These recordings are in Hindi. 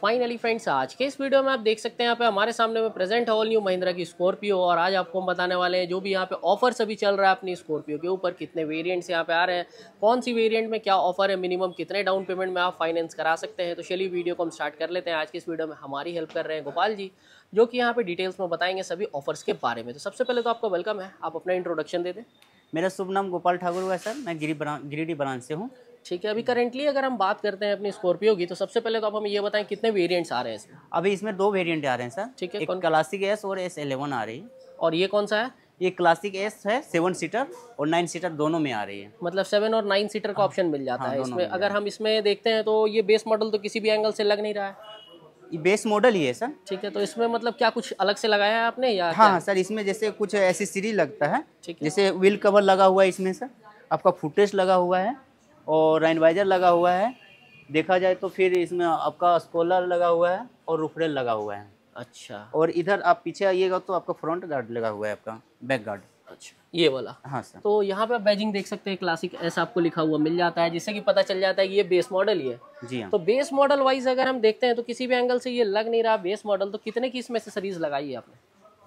फाइनली फ्रेंड्स आज के इस वीडियो में आप देख सकते हैं यहाँ पे हमारे सामने में प्रेजेंट है ऑल न्यू महिंद्रा की स्कॉर्पियो और आज आपको हम बताने वाले हैं जो भी यहाँ पे ऑफर्स अभी चल रहा है अपनी स्कॉर्पियो के ऊपर कितने वेरिएंट्स यहाँ पे आ रहे हैं कौन सी वेरिएंट में क्या ऑफर है मिनिमम कितने डाउन पेमेंट में आप फाइनेंस करा सकते हैं तो चलिए वीडियो को हम स्टार्ट कर लेते हैं आज की इस वीडियो में हमारी हेल्प कर रहे हैं गोपाल जी जो कि यहाँ पर डिटेल्स में बताएंगे सभी ऑफर्स के बारे में तो सबसे पहले तो आपका वेलकम है आप अपना इंट्रोडक्शन दे दें मेरा शुभ नाम गोपाल ठाकुर हुआ सर मैं गिरी गिरिडीह ब्रांच से हूँ ठीक है अभी करेंटली अगर हम बात करते हैं अपनी स्कॉर्पियो की तो सबसे पहले तो आप हमें ये बताएं कितने वेरिएंट्स आ रहे हैं इसमें अभी इसमें दो वेरिएंट आ रहे हैं सर ठीक है कौन क्लासिक एस और एस एलेवन आ रही है और ये कौन सा है ये क्लासिक एस है सेवन सीटर और नाइन सीटर दोनों में आ रही है मतलब सेवन और नाइन सीटर का ऑप्शन हाँ। मिल जाता हाँ, है इसमें अगर हम इसमें देखते हैं तो ये बेस मॉडल तो किसी भी एंगल से लग नहीं रहा है ये बेस मॉडल ही है सर ठीक है तो इसमें मतलब क्या कुछ अलग से लगाया है आपने या हाँ हाँ सर इसमें जैसे कुछ एसेसरी लगता है ठीक है जैसे व्हील कवर लगा हुआ है इसमें सर आपका फुटेज लगा हुआ है और रैनवाइजर लगा हुआ है देखा जाए तो फिर इसमें आपका स्कोलर लगा हुआ है और रूफरेल लगा हुआ है अच्छा और इधर आप पीछे आइएगा तो आपका फ्रंट गार्ड लगा हुआ है आपका बैक गार्ड अच्छा ये वाला हाँ सर तो यहाँ पे आप बैजिंग देख सकते हैं क्लासिक ऐसा आपको लिखा हुआ मिल जाता है जिससे कि पता चल जाता है कि ये बेस मॉडल ही है जी हाँ। तो बेस मॉडल वाइज अगर हम देखते हैं तो किसी भी एंगल से ये लग नहीं रहा बेस मॉडल तो कितने की इसमें सीरीज लगाई है आपने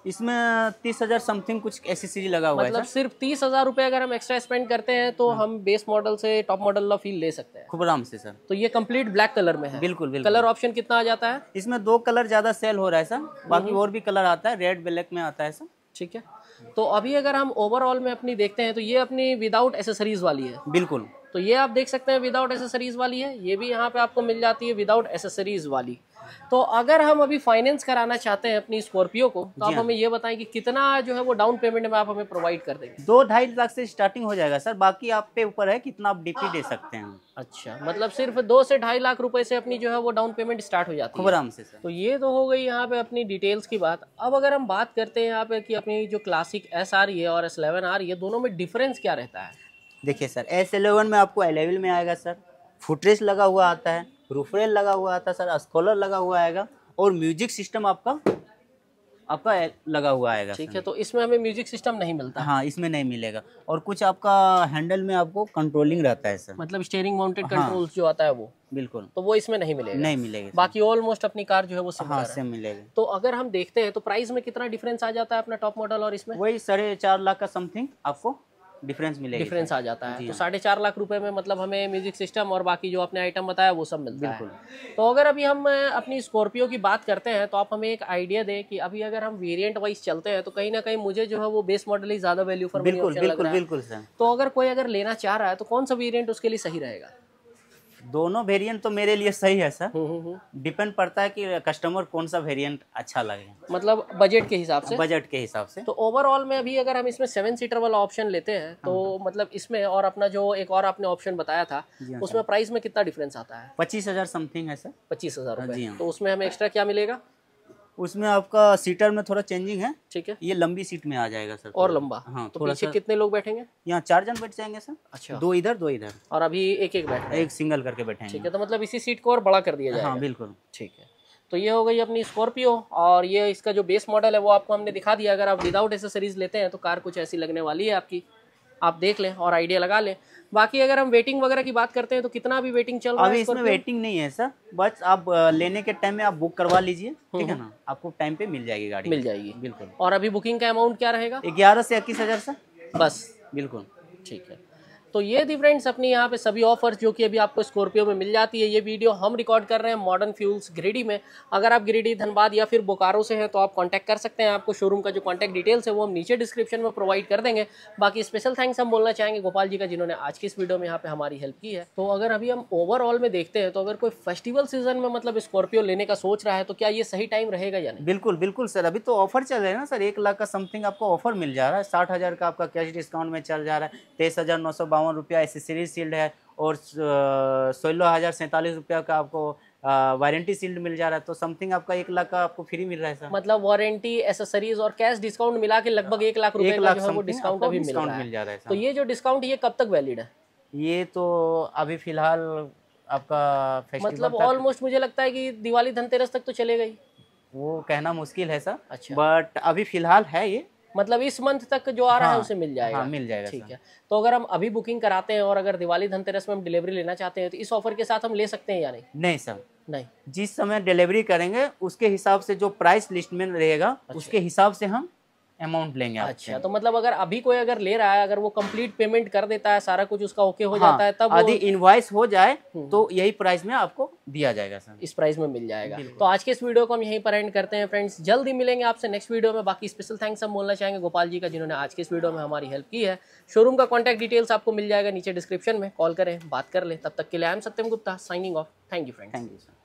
इसमें तीस हजार समथिंग कुछ एसेसरी लगा हुआ मतलब है सिर्फ तीस हजार रुपए अगर हम एक्स्ट्रा स्पेंड करते हैं तो हाँ। हम बेस मॉडल से टॉप मॉडल का फील ले सकते हैं खूब आराम से सर तो ये कंप्लीट ब्लैक कलर में है बिल्कुल बिल्कुल कलर ऑप्शन कितना आ जाता है इसमें दो कलर ज्यादा सेल हो रहा है सर बाकी हम्म। और भी कलर आता है रेड ब्लैक में आता है सर ठीक है तो अभी अगर हम ओवरऑल में अपनी देखते हैं तो ये अपनी विदाउट एसेसरीज वाली है बिल्कुल तो ये आप देख सकते हैं विदाउट एसेसरीज वाली है ये भी यहाँ पे आपको मिल जाती है विदाउट एसेसरीज वाली तो अगर हम अभी फाइनेंस कराना चाहते हैं अपनी स्कॉर्पियो को तो आप हाँ। हमें ये बताएं कि कितना जो है वो डाउन पेमेंट में आप हमें प्रोवाइड कर देंगे दो ढाई लाख से स्टार्टिंग हो जाएगा सर बाकी आप पे ऊपर है कितना आप डीपी दे सकते हैं अच्छा मतलब सिर्फ दो से ढाई लाख रुपए से अपनी जो है वो डाउन पेमेंट स्टार्ट हो जाती है आराम से सर तो ये तो हो गई यहाँ पे अपनी डिटेल्स की बात अब अगर हम बात करते हैं यहाँ पे की अपनी जो क्लासिक एस आर और एस आर ये दोनों में डिफरेंस क्या रहता है देखिए सर एस एलेवन में आपको एलेवन में आएगा सर फुटरेस लगा हुआ आता है रूफरेल लगा हुआ आता है सर स्कॉलर लगा हुआ आएगा और म्यूजिक सिस्टम आपका आपका लगा हुआ आएगा ठीक है तो इसमें हमें म्यूजिक सिस्टम नहीं मिलता हाँ इसमें नहीं मिलेगा और कुछ आपका हैंडल में आपको कंट्रोलिंग रहता है सर मतलब स्टेयरिंग माउंटेड कंट्रोल जो आता है वो बिल्कुल तो वो इसमें नहीं मिलेगा नहीं मिलेगा बाकी ऑलमोस्ट अपनी कार जो है वो हाँ, से मिलेगा तो अगर हम देखते हैं तो प्राइस में कितना डिफरेंस आ जाता है अपना टॉप मॉडल और इसमें वही साढ़े चार लाख का समथिंग आपको डिफरेंस मिलेगा डिफरेंस आ जाता है तो हाँ। साढ़े चार लाख रुपए में मतलब हमें म्यूजिक सिस्टम और बाकी जो आपने आइटम बताया वो सब मिलता है तो अगर अभी हम अपनी स्कॉर्पियो की बात करते हैं तो आप हमें एक आइडिया दें कि अभी अगर हम वेरिएंट वाइज चलते हैं तो कहीं ना कहीं मुझे जो है वो बेस मॉडल ही ज्यादा वैल्यू फॉर बिल्कुल बिल्कुल बिल्कुल तो अगर कोई अगर लेना चाह रहा है तो कौन सा वेरियंट उसके लिए सही रहेगा दोनों वेरिएंट तो मेरे लिए सही है सर डिपेंड हम्म, हम्म, हम्म. पड़ता है कि कस्टमर कौन सा वेरिएंट अच्छा लगे मतलब बजट के हिसाब से बजट के हिसाब से तो ओवरऑल में अभी अगर हम इसमें सेवन सीटर वाला ऑप्शन लेते हैं तो हाँ, हाँ. मतलब इसमें और अपना जो एक और आपने ऑप्शन बताया था हाँ, उसमें प्राइस में कितना डिफरेंस आता है पच्चीस हजार समथिंग है सर पच्चीस हजार तो उसमें हमें एक्स्ट्रा क्या मिलेगा उसमें आपका सीटर में थोड़ा चेंजिंग है ठीक है ये लंबी सीट में आ जाएगा सर और लंबा हाँ तो थोड़ा पीछे कितने लोग बैठेंगे यहाँ चार जन बैठ जाएंगे सर अच्छा दो इधर दो इधर और अभी एक एक बैठ एक सिंगल करके बैठेंगे ठीक है तो मतलब इसी सीट को और बड़ा कर दिया जाए हाँ बिल्कुल ठीक है तो ये हो गई अपनी स्कॉर्पियो और ये इसका जो बेस मॉडल है वो आपको हमने दिखा दिया अगर आप विदाउट एसेसरीज लेते हैं तो कार कुछ ऐसी लगने वाली है आपकी आप देख लें और आइडिया लगा लें बाकी अगर हम वेटिंग वगैरह की बात करते हैं तो कितना भी वेटिंग चल रहा है इसमें वेटिंग नहीं है सर बस आप लेने के टाइम में आप बुक करवा लीजिए ठीक है हम्म। ना आपको टाइम पे मिल जाएगी गाड़ी मिल जाएगी बिल्कुल और अभी बुकिंग का अमाउंट क्या रहेगा ग्यारह से इक्कीस हजार सर बस बिल्कुल ठीक है तो ये थी फ्रेंड्स अपनी यहाँ पे सभी ऑफर्स जो कि अभी आपको स्कॉर्पियो में मिल जाती है ये वीडियो हम रिकॉर्ड कर रहे हैं मॉडर्न फ्यूल्स ग्रिडी में अगर आप ग्रिडी धनबाद या फिर बोकारो से हैं तो आप कांटेक्ट कर सकते हैं आपको शोरूम का जो कांटेक्ट डिटेल्स है वो हम नीचे डिस्क्रिप्शन में प्रोवाइड कर देंगे बाकी स्पेशल थैंक्स हम बोलना चाहेंगे गोपाल जी का जिन्होंने आज की इस वीडियो में यहाँ पे हमारी हेल्प की है तो अगर अभी हम ओवरऑल में देखते हैं तो अगर कोई फेस्टिवल सीजन में मतलब स्कॉर्पियो लेने का सोच रहा है तो क्या ये सही टाइम रहेगा या नहीं बिल्कुल बिल्कुल सर अभी तो ऑफर चल रहे हैं ना सर एक लाख का समथिंग आपको ऑफर मिल जा रहा है साठ का आपका कैश डिस्काउंट में चल जा रहा है तेईस बावन रुपया एसेसरीज सील्ड है और सोलह हज़ार सैंतालीस रुपया का आपको वारंटी सील्ड मिल जा रहा है तो समथिंग आपका एक लाख का आपको फ्री मिल रहा है सर मतलब वारंटी एसेसरीज और कैश डिस्काउंट मिला के लगभग एक लाख रुपए का जो है डिस्काउंट अभी मिल रहा है तो ये जो डिस्काउंट ये कब तक वैलिड है ये तो अभी फिलहाल आपका मतलब ऑलमोस्ट मुझे लगता है कि दिवाली धनतेरस तक तो चले गई वो कहना मुश्किल है सर अच्छा बट अभी फिलहाल है ये मतलब इस मंथ तक जो आ रहा है हाँ, उसे मिल जाएगा हाँ, मिल जाएगा ठीक है तो अगर हम अभी बुकिंग कराते हैं और अगर दिवाली धनतेरस में हम डिलीवरी लेना चाहते हैं तो इस ऑफर के साथ हम ले सकते हैं या नहीं नहीं सर नहीं जिस समय डिलीवरी करेंगे उसके हिसाब से जो प्राइस लिस्ट में रहेगा अच्छा। उसके हिसाब से हम अमाउंट लेंगे अच्छा तो मतलब अगर अभी कोई अगर ले रहा है अगर वो कंप्लीट पेमेंट कर देता है सारा कुछ उसका ओके हो हाँ, जाता है तब यदि इनवॉइस हो जाए हम्म। तो यही प्राइस में आपको दिया जाएगा सर इस प्राइस में मिल जाएगा तो आज के इस वीडियो को हम यहीं पर एंड करते हैं फ्रेंड्स जल्दी मिलेंगे आपसे नेक्स्ट वीडियो में बाकी स्पेशल थैंक्स हम बोलना चाहेंगे गोपाल जी का जिन्होंने आज के इस वीडियो में हमारी हेल्प की है शोरूम का कॉन्टैक्ट डिटेल्स आपको मिल जाएगा नीचे डिस्क्रिप्शन में कॉल करें बात कर लें तब तक के लिए I am Satyam Gupta signing off thank you friend thank you sir